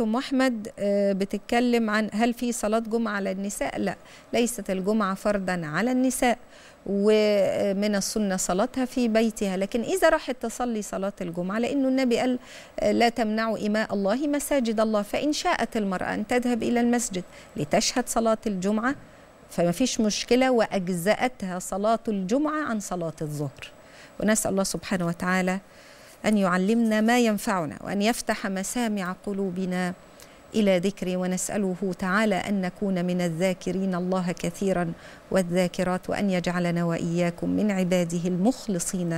ام احمد آه، بتتكلم عن هل في صلاه جمعه على النساء لا ليست الجمعه فرضا على النساء ومن السنه صلاتها في بيتها لكن اذا راحت تصلي صلاه الجمعه لانه النبي قال آه، لا تمنعوا اماء الله مساجد الله فان شاءت المراه ان تذهب الى المسجد لتشهد صلاه الجمعه فما فيش مشكله واجزاتها صلاه الجمعه عن صلاه الظهر ونسال الله سبحانه وتعالى أن يعلمنا ما ينفعنا وأن يفتح مسامع قلوبنا إلى ذكره ونسأله تعالى أن نكون من الذاكرين الله كثيرا والذاكرات وأن يجعلنا وإياكم من عباده المخلصين